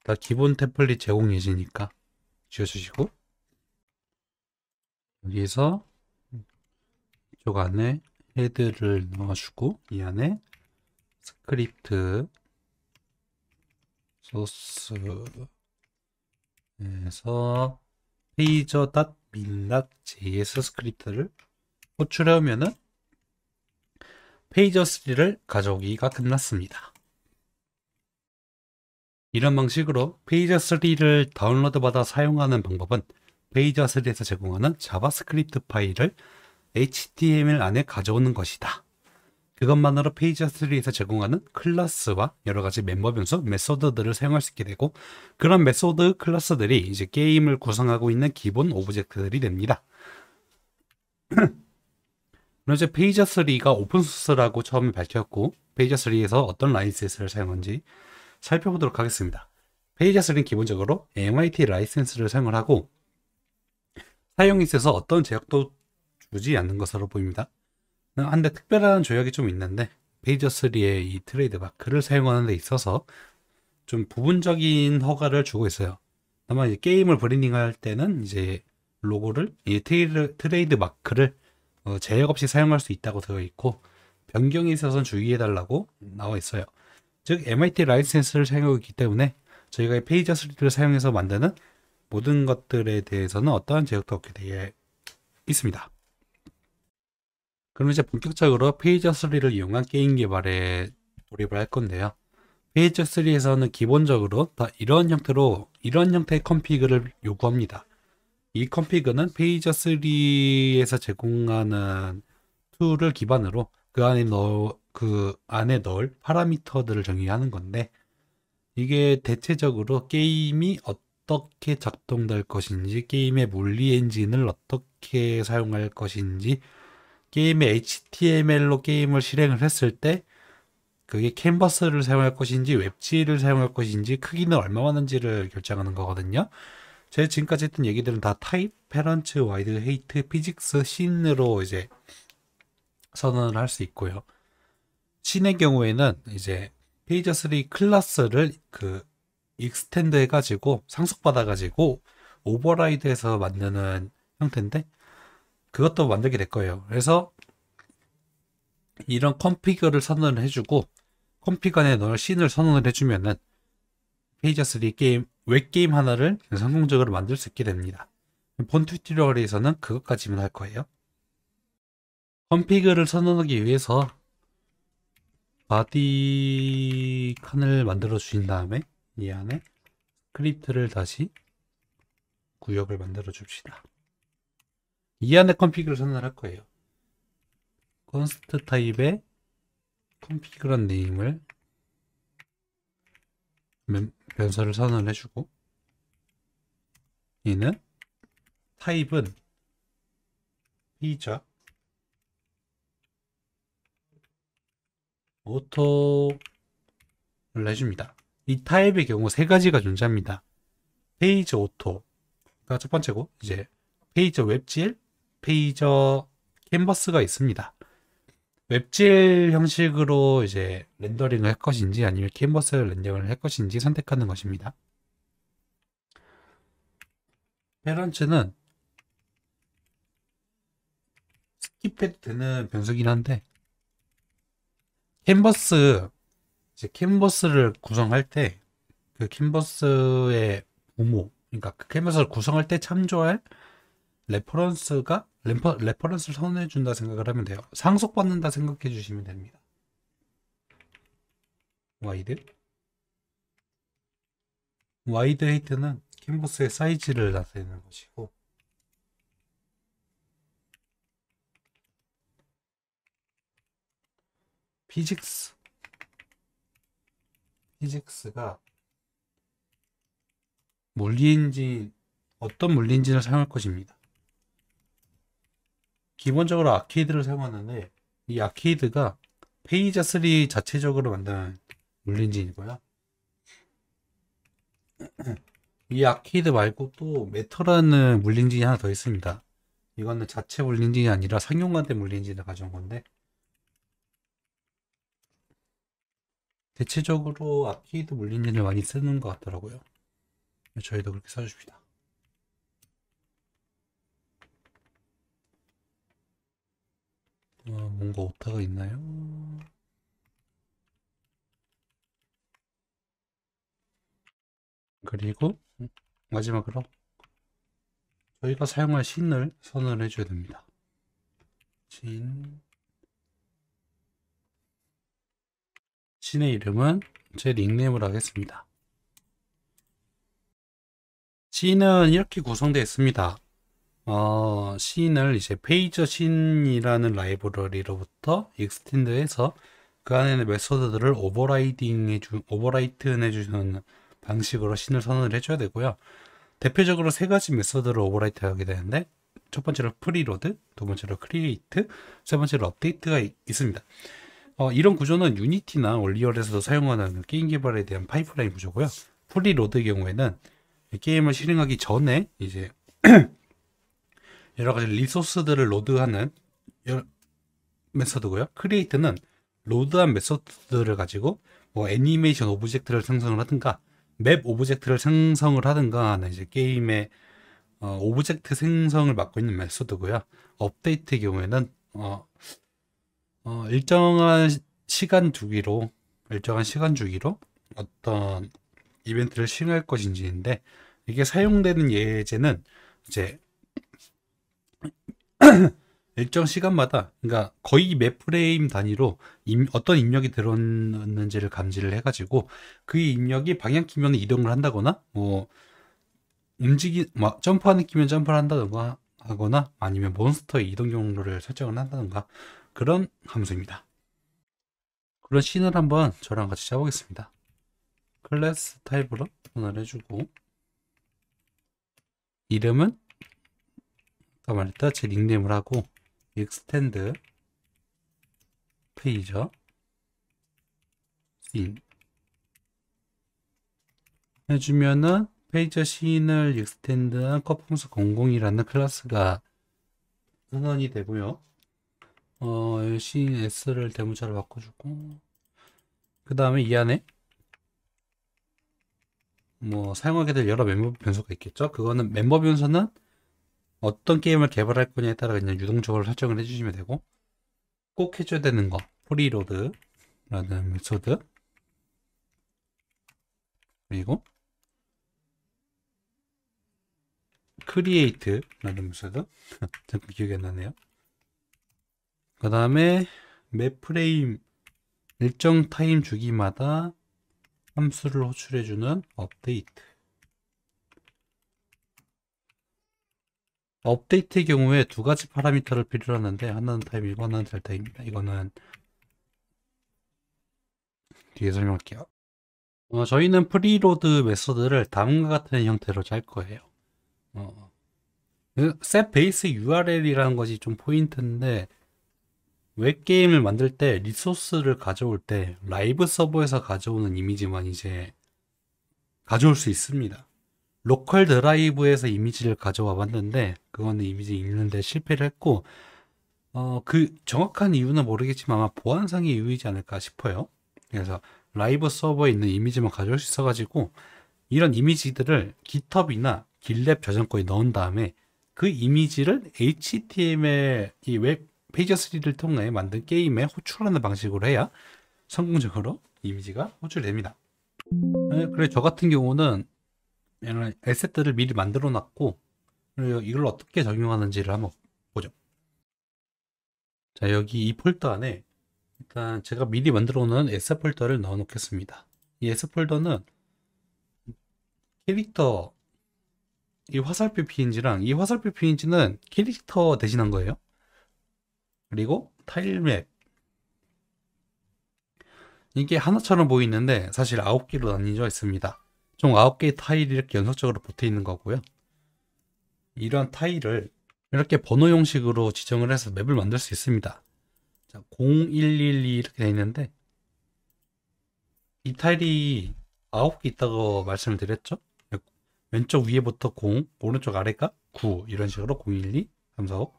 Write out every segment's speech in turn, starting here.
다 그러니까 기본 템플릿 제공 예시니까 지워주시고 여기에서 이쪽 안에 헤드를 넣어주고 이 안에 스크립트 소스에서 페이저.min.js 스크립트를 호출해오면은 페이저3를 가져오기가 끝났습니다. 이런 방식으로 페이저3를 다운로드 받아 사용하는 방법은 페이저3에서 제공하는 자바스크립트 파일을 HTML 안에 가져오는 것이다. 그것만으로 페이저3에서 제공하는 클래스와 여러가지 멤버 변수, 메소드들을 사용할 수 있게 되고 그런 메소드 클래스들이 이제 게임을 구성하고 있는 기본 오브젝트들이 됩니다. 그 이제 페이저3가 오픈소스라고 처음에 밝혔고 페이저3에서 어떤 라인센스를 사용한지 살펴보도록 하겠습니다. 페이저스는 기본적으로 MIT 라이센스를 사용을 하고 사용에 있어서 어떤 제약도 주지 않는 것으로 보입니다. 한데 특별한 조약이 좀 있는데 페이저3의 이 트레이드 마크를 사용하는 데 있어서 좀 부분적인 허가를 주고 있어요. 다만 게임을 브랜딩할 때는 이제 로고를 이 트레이드, 트레이드 마크를 어, 제약 없이 사용할 수 있다고 되어 있고 변경에 있어서는 주의해달라고 나와 있어요. 즉 MIT 라이센스를 사용하기 때문에 저희가 페이저 3를 사용해서 만드는 모든 것들에 대해서는 어떠한 제약도 없게 되어 있습니다. 그럼 이제 본격적으로 페이저 3를 이용한 게임 개발에 몰입을 할 건데요. 페이저 3에서는 기본적으로 다 이런 형태로 이런 형태의 컴피그를 요구합니다. 이 컴피그는 페이저 3에서 제공하는 툴을 기반으로 그 안에 넣, 그 안에 넣을 파라미터들을 정의하는 건데 이게 대체적으로 게임이 어떻게 작동될 것인지 게임의 물리 엔진을 어떻게 사용할 것인지 게임의 HTML로 게임을 실행을 했을 때 그게 캔버스를 사용할 것인지 웹지를 사용할 것인지 크기는 얼마만인지를 결정하는 거거든요. 제가 지금까지 했던 얘기들은 다 타입, 페런츠 와이드, 헤이트, 피직스, 씬으로 이제 선언을 할 수 있고요. 신의 경우에는 이제 페이저 3 클래스를 그 익스텐드 해가지고 상속받아가지고 오버라이드해서 만드는 형태인데 그것도 만들게 될 거예요. 그래서 이런 컴피그를 선언을 해주고 컴피그 안에 넣을 씬을 선언을 해주면은 페이저 3 게임 웹 게임 하나를 성공적으로 만들 수 있게 됩니다. 본 튜토리얼에서는 그것까지만 할 거예요. 컴피그를 선언하기 위해서 바디 칸을 만들어 주신 다음에 이 안에 스크립트를 다시 구역을 만들어 줍시다. 이 안에 컴피그를 선언할 거예요. const 타입의 컴피그란 네임을 변수를 선언해 주고 이는 타입은 피자 오토를 해줍니다. 이 타입의 경우 세 가지가 존재합니다. 페이저 오토가 첫 번째고 이제 페이저 웹질, 페이저 캔버스가 있습니다. 웹질 형식으로 이제 렌더링을 할 것인지 아니면 캔버스를 렌더링을 할 것인지 선택하는 것입니다. 페런츠는 스킵해도 되는 변수긴 한데 캔버스 이제 캔버스를 구성할 때 그 캔버스의 부모 그러니까 그 캔버스를 구성할 때 참조할 레퍼런스가 레퍼, 레퍼런스를 선언해 준다 생각을 하면 돼요. 상속받는다 생각해 주시면 됩니다. 와이드 와이드 헤이트는 캔버스의 사이즈를 나타내는 것이고 피직스 피직스가 물리인지 어떤 물리인지를 사용할 것입니다. 기본적으로 아케이드를 사용하는데 이 아케이드가 페이저 3 자체적으로 만든 물리인지이고요. 이 아케이드 말고 또 메터라는 물리인지 하나 더 있습니다. 이거는 자체 물리인지가 아니라 상용화된 물리인지를 가져온 건데 대체적으로 아케이드 물린니를 많이 쓰는 것 같더라고요. 저희도 그렇게 써줍니다. 아, 어, 뭔가 오타가 있나요? 그리고 마지막으로 저희가 사용할 신을 선언을 해줘야 됩니다. 진 신의 이름은 제 닉네임으로 하겠습니다. 시인은 이렇게 구성되어 있습니다. 어, 시인을 이제 페이저 신이라는 라이브러리로부터 익스텐드해서 그 안에 있는 메소드들을 오버라이딩 해주, 오버라이튼 해주는 방식으로 신을 선언을 해줘야 되고요. 대표적으로 세 가지 메소드를 오버라이트 하게 되는데 첫 번째로 프리로드, 두 번째로 크리에이트, 세 번째로 업데이트가 있습니다. 어, 이런 구조는 유니티나 얼리얼에서도 사용하는 게임 개발에 대한 파이프라인 구조고요. 프리로드의 경우에는 게임을 실행하기 전에 이제 여러 가지 리소스들을 로드하는 여러 메서드고요. 크리에이트는 로드한 메서드를 가지고 뭐 애니메이션 오브젝트를 생성을 하든가 맵 오브젝트를 생성을 하든가 하는 이제 게임의 어, 오브젝트 생성을 맡고 있는 메서드고요. 업데이트의 경우에는 어, 어, 일정한 시간 주기로 일정한 시간 주기로 어떤 이벤트를 실행할 것인지인데 이게 사용되는 예제는 이제 일정 시간마다 그러니까 거의 몇 프레임 단위로 임, 어떤 입력이 들어왔는지를 감지를 해가지고 그 입력이 방향 키면 이동을 한다거나 뭐 움직이 막 뭐 점프하는 키면 점프를 한다던가 하거나 아니면 몬스터의 이동 경로를 설정을 한다던가 그런 함수입니다. 그런 신을 한번 저랑 같이 짜보겠습니다. 클래스 타입으로 변화 해주고 이름은 아까 말했다 제 닉네임을 하고 익스텐드 페이저 씬 해주면은 페이저 씬을 익스텐드 n d 한 컷펑스 00이라는 클래스가 선언이 되고요. 어, LCS를 대문자로 바꿔주고 그 다음에 이 안에 뭐 사용하게 될 여러 멤버 변수가 있겠죠 그거는 멤버 변수는 어떤 게임을 개발할 거냐에 따라 그냥 유동적으로 설정을 해주시면 되고 꼭 해줘야 되는 거 프리로드라는 메소드 그리고 크리에이트라는 메소드 잠깐 기억이 안 나네요 그 다음에 맵 프레임 일정 타임 주기마다 함수를 호출해주는 업데이트 업데이트의 경우에 두 가지 파라미터를 필요로 하는데 하나는 타임 이고 는 델타입니다 이거는 뒤에 설명할게요 어, 저희는 프리로드 메소드를 다음과 같은 형태로 짤 거예요 어, set b url이라는 것이 좀 포인트인데 웹 게임을 만들 때 리소스를 가져올 때 라이브 서버에서 가져오는 이미지만 이제 가져올 수 있습니다. 로컬 드라이브에서 이미지를 가져와 봤는데 그거는 이미지 읽는데 실패를 했고 어, 그 정확한 이유는 모르겠지만 아마 보안상의 이유이지 않을까 싶어요. 그래서 라이브 서버에 있는 이미지만 가져올 수 있어가지고 이런 이미지들을 GitHub이나 GitLab 저장고에 넣은 다음에 그 이미지를 HTML 이웹 페이저3를 통해 만든 게임에 호출하는 방식으로 해야 성공적으로 이미지가 호출됩니다. 네, 그래 저 같은 경우는 에셋들을 미리 만들어 놨고 이걸 어떻게 적용하는지를 한번 보죠. 자 여기 이 폴더 안에 일단 제가 미리 만들어 놓은 에셋 폴더를 넣어 놓겠습니다. 이 에셋 폴더는 캐릭터 이 화살표 PNG랑 이 화살표 PNG는 캐릭터 대신한 거예요. 그리고 타일맵 이게 하나처럼 보이는데 사실 9개로 나뉘어 있습니다. 총 9개의 타일이 이렇게 연속적으로 붙어 있는 거고요. 이러한 타일을 이렇게 번호 형식으로 지정을 해서 맵을 만들 수 있습니다. 자, 0112 이렇게 되어 있는데 이 타일이 9개 있다고 말씀을 드렸죠? 왼쪽 위에부터 0, 오른쪽 아래가 9 이런 식으로 012, 345,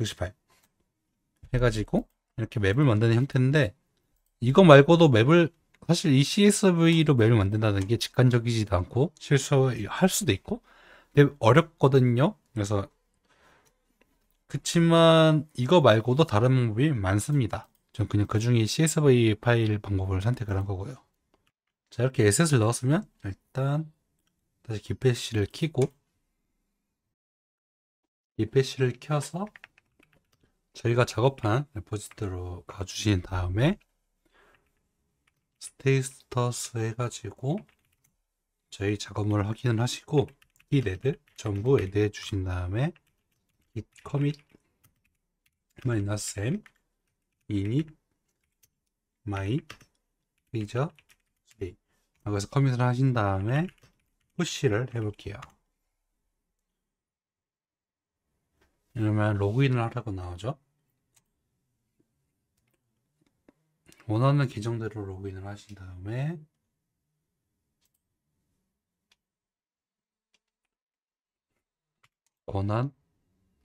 68 해가지고 이렇게 맵을 만드는 형태인데 이거 말고도 맵을 사실 이 CSV로 맵을 만든다는 게 직관적이지도 않고 실수할 수도 있고 근데 어렵거든요. 그래서 그치만 이거 말고도 다른 방법이 많습니다. 전 그냥 그 중에 CSV 파일 방법을 선택을 한 거고요. 자 이렇게 에셋을 넣었으면 일단 다시 기패시를 키고 이패시를 켜서 저희가 작업한 레포지트로 가주신 다음에 스테이스터스 해가지고 저희 작업을 물 확인을 하시고 이 레드 전부 에드해 주신 다음에 git commit 마이너스 m init my feature 3 라고 해서 을 하신 다음에 푸시를 해볼게요 이러면 로그인을 하라고 나오죠 원하는 계정대로 로그인을 하신 다음에 권한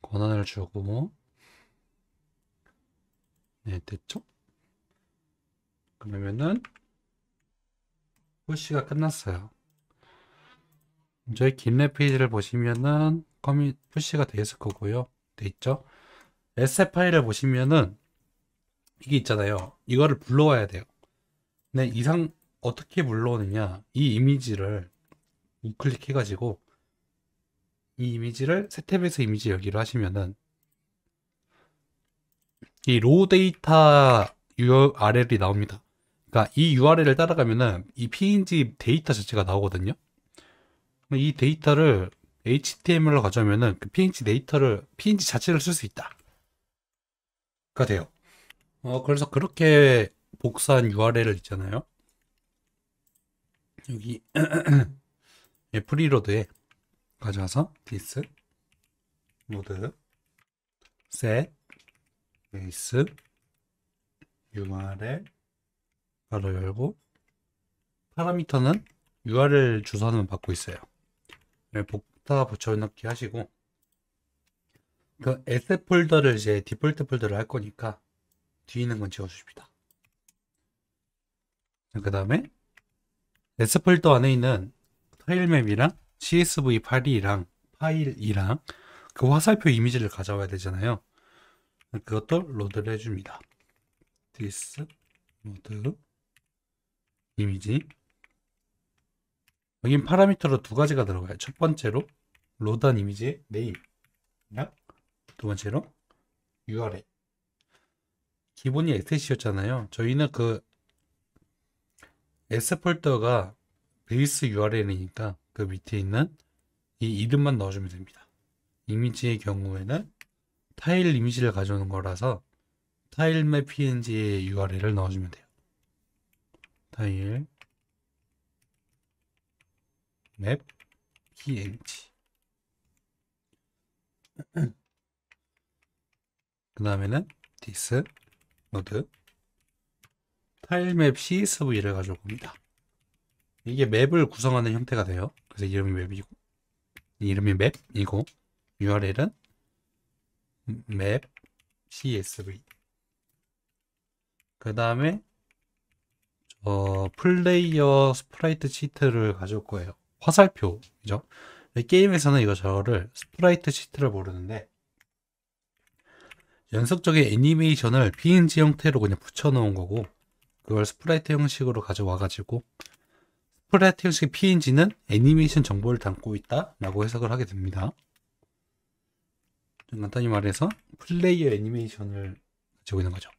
권한을 주고 네 됐죠? 그러면은 푸시가 끝났어요. 저희 김랩 페이지를 보시면은 커밋 푸시가 돼 있을 거고요. 돼 있죠? 에세 파일을 보시면은 이게 있잖아요. 이거를 불러와야 돼요. 근 이상 어떻게 불러오느냐 이 이미지를 우클릭 해가지고 이 이미지를 세 탭에서 이미지 열기로 하시면은 이 로우 데이터 URL이 나옵니다. 그러니까 이 URL을 따라가면은 이 PNG 데이터 자체가 나오거든요. 이 데이터를 HTML로 가져오면은 그 PNG 데이터를 PNG 자체를 쓸 수 있다가 돼요. 어, 그래서 그렇게 복사한 URL을 있잖아요. 여기 예, 프리로드에 가져와서 this l o d e set base URL 바로 열고 파라미터는 URL 주소는 받고 있어요. 예, 복사 붙여넣기 하시고 그 S 폴더를 이제 디폴트 폴더를 할 거니까 뒤에 있는 건 지워주십니다. 그 다음에 스 폴더 안에 있는 타일맵이랑 CSV 파일이랑 파일이랑 그 화살표 이미지를 가져와야 되잖아요. 그것도 로드를 해줍니다. this 로드 이미지 여긴 파라미터로 두 가지가 들어가요. 첫 번째로 로드한 이미지의 네임이랑 두 번째로 URL 기본이 엑셋이었잖아요. 저희는 그 S 폴더가 베이스 URL이니까 그 밑에 있는 이 이름만 넣어주면 됩니다. 이미지의 경우에는 타일 이미지를 가져오는 거라서 타일맵 png의 URL을 넣어주면 돼요. 타일 맵 png 그 다음에는 디스 노드 타일맵 CSV를 가져올 겁니다. 이게 맵을 구성하는 형태가 돼요. 그래서 이름이 맵이고 이름이 맵이고 URL은 맵 CSV 그 다음에 어, 플레이어 스프라이트 시트를 가져올 거예요. 화살표죠. 게임에서는 이거 저를 스프라이트 시트를 모르는데 연속적인 애니메이션을 PNG 형태로 그냥 붙여놓은 거고 그걸 스프라이트 형식으로 가져와가지고 스프라이트 형식의 PNG는 애니메이션 정보를 담고 있다 라고 해석을 하게 됩니다. 간단히 말해서 플레이어 애니메이션을 가지고 있는 거죠.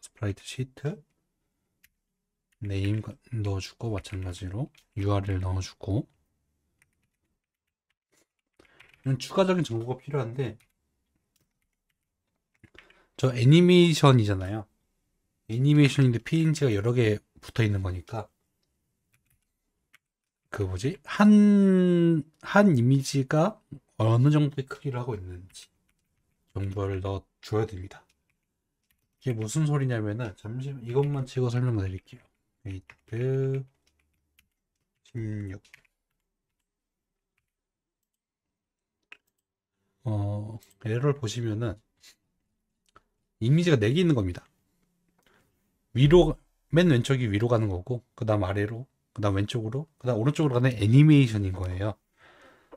스프라이트 시트 네임 넣어주고 마찬가지로 URL 넣어주고 이런 추가적인 정보가 필요한데 저 애니메이션이잖아요. 애니메이션인데 PNG가 여러 개 붙어 있는 거니까 그 뭐지 한 한 이미지가 어느 정도의 크기를 하고 있는지 정보를 넣어 줘야 됩니다. 이게 무슨 소리냐면은 잠시 이것만 치고 설명드릴게요. 을 8, 이트16 어, 에러를 보시면은 이미지가 4개 있는 겁니다. 위로 맨 왼쪽이 위로 가는 거고 그 다음 아래로 그 다음 왼쪽으로 그 다음 오른쪽으로 가는 애니메이션인 거예요.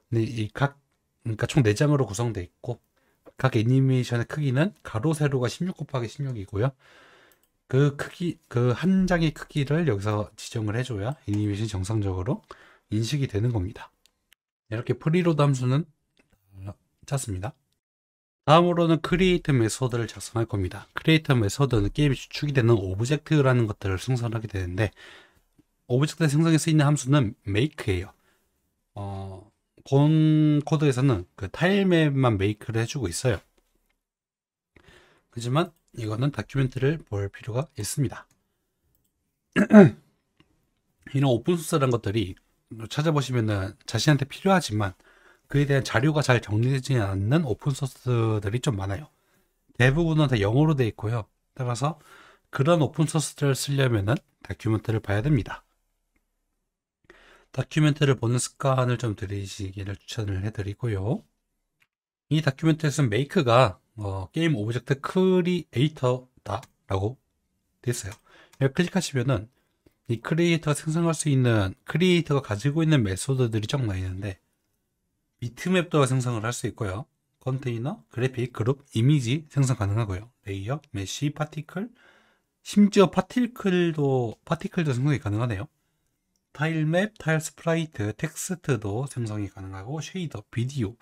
근데 이 각 그러니까 총 4장으로 구성되어 있고 각 애니메이션의 크기는 가로 세로가 16 곱하기 16이고요. 그 크기 그 한 장의 크기를 여기서 지정을 해줘야 애니메이션이 정상적으로 인식이 되는 겁니다. 이렇게 프리로드 함수는 짰습니다. 어, 다음으로는 크리에이터 메소드를 작성할 겁니다. 크리에이터 메소드는 게임에 추축이 되는 오브젝트라는 것들을 생성하게 되는데 오브젝트 생성에 쓰이는 함수는 make예요. 어, 본 코드에서는 그 타일맵만 make를 해주고 있어요. 하지만 이거는 다큐멘트를 볼 필요가 있습니다. 이런 오픈소스라는 것들이 찾아보시면 자신한테 필요하지만 그에 대한 자료가 잘 정리되지 않는 오픈 소스들이 좀 많아요. 대부분은 다 영어로 되어 있고요. 따라서 그런 오픈 소스들을 쓰려면 다큐멘터를 봐야 됩니다. 다큐멘터를 보는 습관을 좀 들이시기를 추천을 해드리고요. 이 다큐멘터에서는 메이크가 어, 게임 오브젝트 크리에이터다라고 돼 있어요. 클릭하시면은 이 크리에이터가 생성할 수 있는 크리에이터가 가지고 있는 메소드들이 쫙 나있는데 비트맵도 생성을 할 수 있고요. 컨테이너, 그래픽, 그룹, 이미지 생성 가능하고요. 레이어, 메쉬, 파티클, 심지어 파티클도 파티클도 생성이 가능하네요. 타일 맵, 타일 스프라이트, 텍스트도 생성이 가능하고 쉐이더, 비디오,